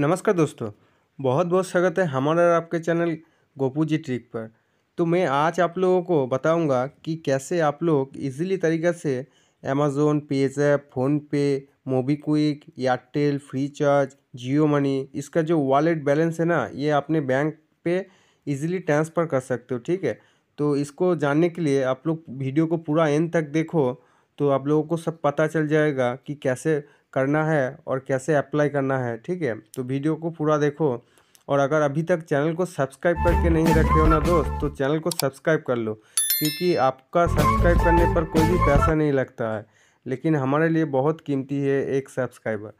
नमस्कार दोस्तों बहुत बहुत स्वागत है हमारा और आपके चैनल गोपू जी ट्रिक पर तो मैं आज आप लोगों को बताऊंगा कि कैसे आप लोग इजीली तरीक़े से Amazon PayZapp PhonePe MobiKwik Airtel Freecharge Jio money इसका जो वॉलेट बैलेंस है ना ये अपने बैंक पे इजीली ट्रांसफ़र कर सकते हो ठीक है तो इसको जानने के लिए आप लोग वीडियो को पूरा एंड तक देखो तो आप लोगों को सब पता चल जाएगा कि कैसे करना है और कैसे अप्लाई करना है ठीक है तो वीडियो को पूरा देखो और अगर अभी तक चैनल को सब्सक्राइब करके नहीं रखे हो ना दोस्त तो चैनल को सब्सक्राइब कर लो क्योंकि आपका सब्सक्राइब करने पर कोई भी पैसा नहीं लगता है लेकिन हमारे लिए बहुत कीमती है एक सब्सक्राइबर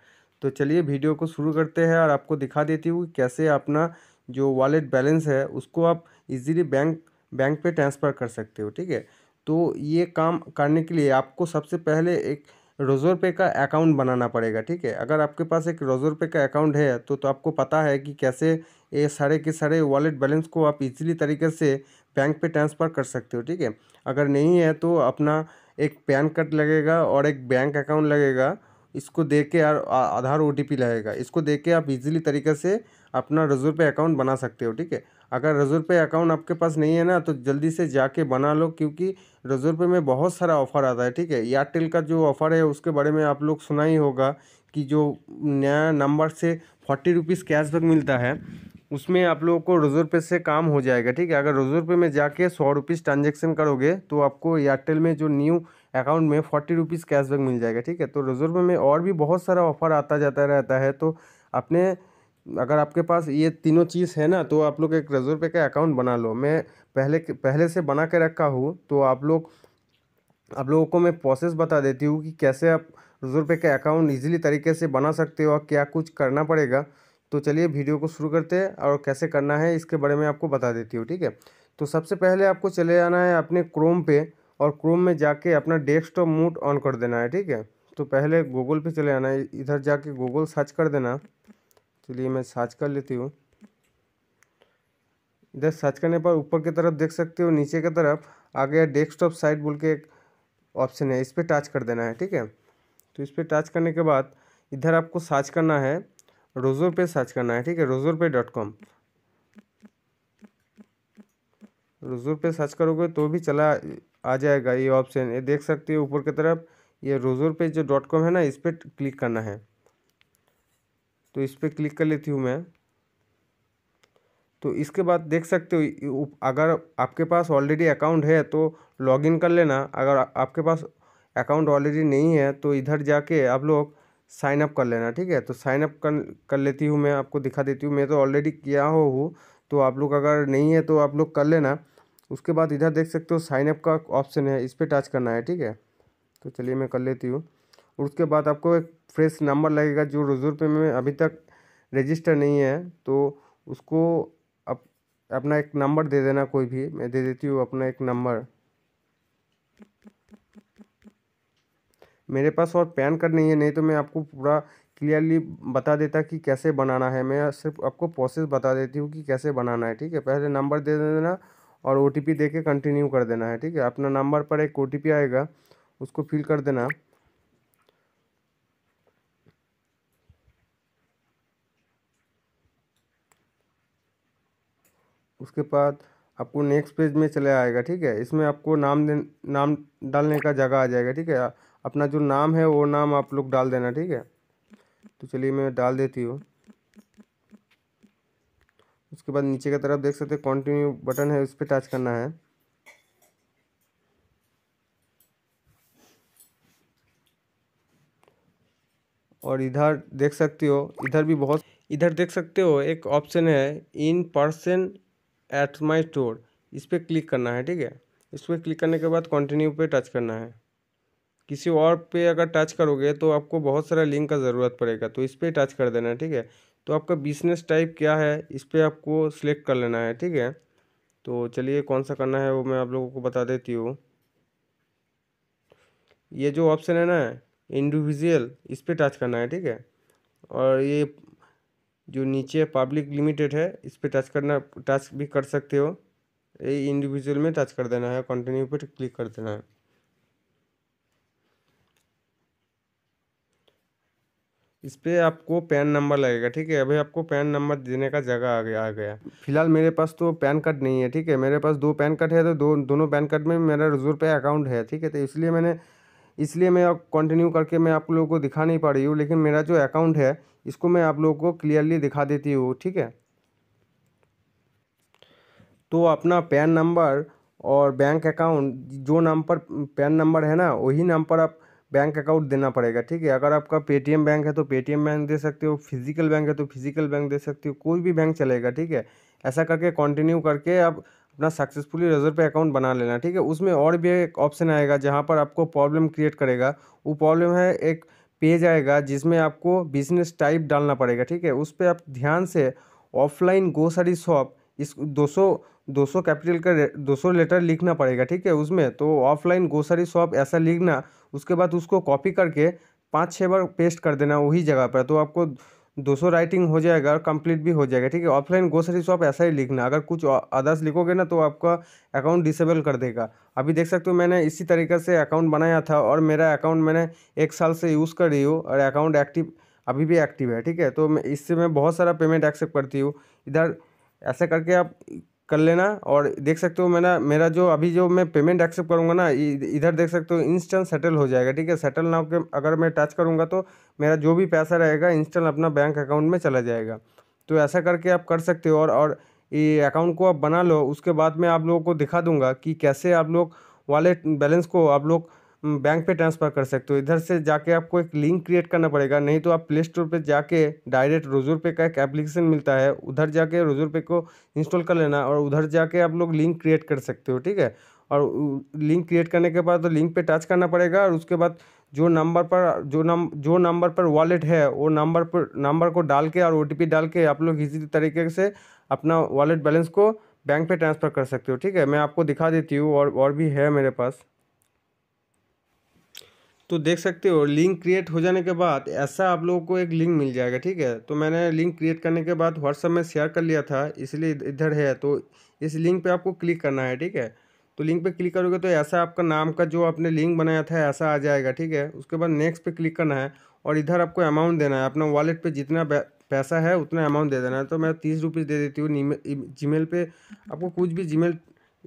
तो चलिए वीडियो को शुरू करते हैं और आपको दिखा देती हूँ कैसे अपना जो वॉलेट बैलेंस है उसको आप इजीली बैंक बैंक पे ट्रांसफ़र कर सकते हो ठीक है तो ये काम करने के लिए आपको सबसे पहले एक रोज़ोर पे का अकाउंट बनाना पड़ेगा ठीक है अगर आपके पास एक रोज़ोर पे का अकाउंट है तो तो आपको पता है कि कैसे ये सारे के सारे वॉलेट बैलेंस को आप इजीली तरीके से बैंक पे ट्रांसफ़र कर सकते हो ठीक है अगर नहीं है तो अपना एक पैन कार्ड लगेगा और एक बैंक अकाउंट लगेगा इसको दे के आधार ओ लगेगा इसको दे के आप इजीली तरीके से अपना रोज़ोर पे अकाउंट बना सकते हो ठीक है अगर रजूर पे अकाउंट आपके पास नहीं है ना तो जल्दी से जाके बना लो क्योंकि रजूर पे में बहुत सारा ऑफ़र आता है ठीक है एयरटेल का जो ऑफ़र है उसके बारे में आप लोग सुना ही होगा कि जो नया नंबर से फोर्टी रुपीज़ कैशबैक मिलता है उसमें आप लोगों को रोज़ोर पे से काम हो जाएगा ठीक है अगर रोज़ोर पे में जाके सौ रुपीज़ ट्रांजेक्शन करोगे तो आपको एयरटेल में जो न्यू अकाउंट में फोर्टी रुपीज़ कैशबैक मिल जाएगा ठीक है तो रोज़ोर पे में और भी बहुत सारा ऑफ़र आता जाता रहता है तो अपने अगर आपके पास ये तीनों चीज़ है ना तो आप लोग एक ट्रेजर पे का अकाउंट बना लो मैं पहले पहले से बना के रखा हूँ तो आप लोग आप लोगों को मैं प्रोसेस बता देती हूँ कि कैसे आप ट्रेजर पे का अकाउंट इजीली तरीके से बना सकते हो और क्या कुछ करना पड़ेगा तो चलिए वीडियो को शुरू करते हैं और कैसे करना है इसके बारे में आपको बता देती हूँ ठीक है तो सबसे पहले आपको चले जाना है अपने क्रोम पे और क्रोम में जाके अपना डेस्क मूड ऑन कर देना है ठीक है तो पहले गूगल पे चले आना है इधर जाके गूगल सर्च कर देना चलिए मैं सर्च कर लेती हूँ इधर सर्च करने पर ऊपर की तरफ देख सकते हो नीचे की तरफ आ गया डेस्कटॉप साइट बोल के एक ऑप्शन है इस पर टच कर देना है ठीक है तो इस पर टच करने के बाद इधर आपको सर्च करना है रोजोर पे सर्च करना है ठीक है रोजोर पे डॉट कॉम रोजोर पे सर्च करोगे तो भी चला आ जाएगा ये ऑप्शन ये देख सकते हो ऊपर की तरफ ये रोजोर पे जो डॉट कॉम है ना इस पर क्लिक करना है तो इस पर क्लिक कर लेती हूँ मैं तो इसके बाद देख सकते हो अगर आपके पास ऑलरेडी अकाउंट है तो लॉगिन कर लेना अगर आपके पास अकाउंट ऑलरेडी नहीं है तो इधर जाके आप लोग साइन अप कर लेना ठीक है तो साइन अप कर कर लेती हूँ मैं आपको दिखा देती हूँ मैं तो ऑलरेडी किया हो हूँ तो आप लोग अगर नहीं है तो आप लोग कर लेना उसके बाद इधर देख सकते हो साइन अप का ऑप्शन है इस पर टच करना है ठीक है तो चलिए मैं कर लेती हूँ और उसके बाद आपको एक फ्रेश नंबर लगेगा जो रिजर्व में अभी तक रजिस्टर नहीं है तो उसको अप, अपना एक नंबर दे देना कोई भी मैं दे देती हूँ अपना एक नंबर मेरे पास और पैन कार्ड नहीं है नहीं तो मैं आपको पूरा क्लियरली बता देता कि कैसे बनाना है मैं सिर्फ आपको प्रोसेस बता देती हूँ कि कैसे बनाना है ठीक है पहले नंबर दे देना और ओ टी पी कंटिन्यू कर देना है ठीक है अपना नंबर पर एक ओ टी पी आएगा उसको फिल कर देना उसके बाद आपको नेक्स्ट पेज में चले आएगा ठीक है इसमें आपको नाम दे नाम डालने का जगह आ जाएगा ठीक है अपना जो नाम है वो नाम आप लोग डाल देना ठीक है तो चलिए मैं डाल देती हूँ उसके बाद नीचे की तरफ देख सकते हैं कंटिन्यू बटन है उस पर टच करना है और इधर देख सकते हो इधर भी बहुत इधर देख सकते हो एक ऑप्शन है in person at my store इस पर क्लिक करना है ठीक है इस पर क्लिक करने के बाद कंटिन्यू पे टच करना है किसी और पे अगर टच करोगे तो आपको बहुत सारा लिंक का ज़रूरत पड़ेगा तो इस पर टच कर देना है ठीक है तो आपका बिजनेस टाइप क्या है इस पर आपको सिलेक्ट कर लेना है ठीक है तो चलिए कौन सा करना है वो मैं आप लोगों को बता देती हूँ ये जो ऑप्शन है ना इंडिविजुअल इस पर टच करना है ठीक है और ये जो नीचे पब्लिक लिमिटेड है इस पर टच करना टच भी कर सकते हो ये इंडिविजुअल में टच कर देना है कंटिन्यू पर क्लिक कर देना है इस पर आपको पैन नंबर लगेगा ठीक है अभी आपको पैन नंबर देने का जगह आ गया आ गया फिलहाल मेरे पास तो पैन कार्ड नहीं है ठीक है मेरे पास दो पैन कार्ड है तो दो दोनों पैन कार्ड में मेरा रिजर्व पे अकाउंट है ठीक है तो इसलिए मैंने इसलिए मैं कंटिन्यू करके मैं आप लोगों को दिखा नहीं पा रही हूँ लेकिन मेरा जो अकाउंट है इसको मैं आप लोगों को क्लियरली दिखा देती हूँ ठीक है तो अपना पैन नंबर और बैंक अकाउंट जो नाम पर पैन नंबर है ना वही नाम पर आप बैंक अकाउंट देना पड़ेगा ठीक है अगर आपका पेटीएम बैंक है तो पेटीएम बैंक दे सकते हो फिजिकल बैंक है तो फिजिकल बैंक दे सकते हो कोई भी बैंक चलेगा ठीक है ऐसा करके कंटिन्यू करके आप अपना सक्सेसफुली रिजर्व पे अकाउंट बना लेना ठीक है उसमें और भी एक ऑप्शन आएगा जहाँ पर आपको प्रॉब्लम क्रिएट करेगा वो प्रॉब्लम है एक पेज आएगा जिसमें आपको बिजनेस टाइप डालना पड़ेगा ठीक है उस पर आप ध्यान से ऑफलाइन गोसारी शॉप इस 200 200 कैपिटल का 200 लेटर लिखना पड़ेगा ठीक है उसमें तो ऑफलाइन गोसारी शॉप ऐसा लिखना उसके बाद उसको कॉपी करके पाँच छः बार पेस्ट कर देना वही जगह पर तो आपको दो सौ राइटिंग हो जाएगा और कंप्लीट भी हो जाएगा ठीक है ऑफलाइन ग्रोसरी शॉप ऐसा ही लिखना अगर कुछ अदर्स लिखोगे ना तो आपका अकाउंट डिसेबल कर देगा अभी देख सकते हो मैंने इसी तरीके से अकाउंट बनाया था और मेरा अकाउंट मैंने एक साल से यूज़ कर रही हूँ और अकाउंट एक्टिव अभी भी एक्टिव है ठीक है तो मैं इससे मैं बहुत सारा पेमेंट एक्सेप्ट करती हूँ इधर ऐसे करके आप कर लेना और देख सकते हो मैंने मेरा जो अभी जो मैं पेमेंट एक्सेप्ट करूँगा ना इधर देख सकते हो इंस्टेंट सेटल हो जाएगा ठीक है सेटल ना के अगर मैं टच करूँगा तो मेरा जो भी पैसा रहेगा इंस्टेंट अपना बैंक अकाउंट में चला जाएगा तो ऐसा करके आप कर सकते हो और और ये अकाउंट को आप बना लो उसके बाद में आप लोगों को दिखा दूंगा कि कैसे आप लोग वॉलेट बैलेंस को आप लोग बैंक पे ट्रांसफ़र कर सकते हो इधर से जाके आपको एक लिंक क्रिएट करना पड़ेगा नहीं तो आप प्ले स्टोर पर जाके डायरेक्ट रोजोर पे का एक एप्लीकेशन मिलता है उधर जाके रोजोर पे को इंस्टॉल कर लेना और उधर जाके आप लोग लिंक क्रिएट कर सकते हो ठीक है और लिंक क्रिएट करने के बाद तो लिंक पे टच करना पड़ेगा और उसके बाद जो नंबर पर जो नम जो नंबर पर वॉलेट है वो नंबर पर नंबर को डाल के और ओ डाल के आप लोग इसी तरीके से अपना वॉलेट बैलेंस को बैंक पे ट्रांसफ़र कर सकते हो ठीक है मैं आपको दिखा देती हूँ और और भी है मेरे पास तो देख सकते हो लिंक क्रिएट हो जाने के बाद ऐसा आप लोगों को एक लिंक मिल जाएगा ठीक है तो मैंने लिंक क्रिएट करने के बाद व्हाट्सअप में शेयर कर लिया था इसलिए इधर है तो इस लिंक पर आपको क्लिक करना है ठीक है तो लिंक पे क्लिक करोगे तो ऐसा आपका नाम का जो आपने लिंक बनाया था ऐसा आ जाएगा ठीक है उसके बाद नेक्स्ट पे क्लिक करना है और इधर आपको अमाउंट देना है अपना वॉलेट पे जितना पैसा है उतना अमाउंट दे देना है तो मैं तीस रुपीज़ दे देती हूँ जी मेल पर आपको कुछ भी जी मेल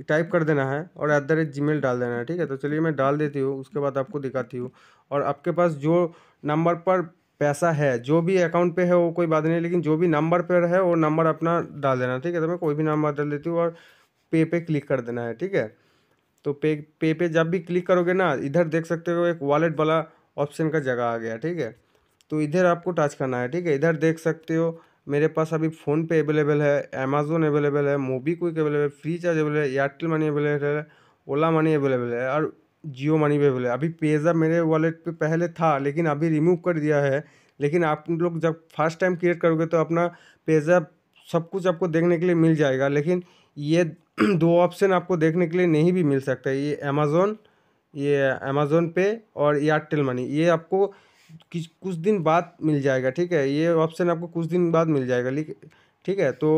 टाइप कर देना है और एट द रेट जी डाल देना है ठीक है तो चलिए मैं डाल देती हूँ उसके बाद आपको दिखाती हूँ और आपके पास जो नंबर पर पैसा है जो भी अकाउंट पे है वो कोई बात नहीं लेकिन जो भी नंबर पर है वो नंबर अपना डाल देना ठीक है तो मैं कोई भी नंबर डाल देती हूँ और पे पे क्लिक कर देना है ठीक है तो पे पे पे जब भी क्लिक करोगे ना इधर देख सकते हो एक वॉलेट वाला ऑप्शन का जगह आ गया ठीक है तो इधर आपको टच करना है ठीक है इधर देख सकते हो मेरे पास अभी फ़ोन पे अवेलेबल है अमेजोन अवेलेबल है मोबी क्विक अवेलेबल है फ्री चार्ज अवेलेबल है एयरटेल मनी अवेलेबल है ओला मनी अवेलेबल है और जियो मनी भी अवेलेबल है अभी पेज़ा मेरे वॉलेट पे पहले था लेकिन अभी रिमूव कर दिया है लेकिन आप लोग जब फर्स्ट टाइम क्रिएट करोगे तो अपना पेज़ा सब कुछ आपको देखने के लिए मिल जाएगा लेकिन ये दो ऑप्शन आपको देखने के लिए नहीं भी मिल सकता ये अमेज़ोन ये अमेज़ोन पे और एयरटेल मनी ये आपको किस कुछ दिन बाद मिल जाएगा ठीक है ये ऑप्शन आपको कुछ दिन बाद मिल जाएगा ठीक है तो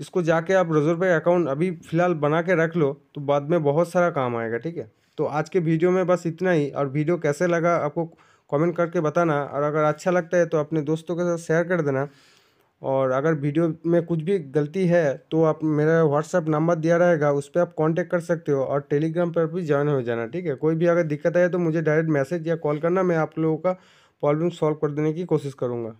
इसको जाके आप रिजर्व बैंक अकाउंट अभी फ़िलहाल बना के रख लो तो बाद में बहुत सारा काम आएगा ठीक है तो आज के वीडियो में बस इतना ही और वीडियो कैसे लगा आपको कमेंट करके बताना और अगर अच्छा लगता है तो अपने दोस्तों के साथ शेयर कर देना और अगर वीडियो में कुछ भी गलती है तो आप मेरा व्हाट्सअप नंबर दिया रहेगा उस पर आप कांटेक्ट कर सकते हो और टेलीग्राम पर भी ज्वाइन हो जाना ठीक है कोई भी अगर दिक्कत आए तो मुझे डायरेक्ट मैसेज या कॉल करना मैं आप लोगों का प्रॉब्लम सॉल्व कर देने की कोशिश करूँगा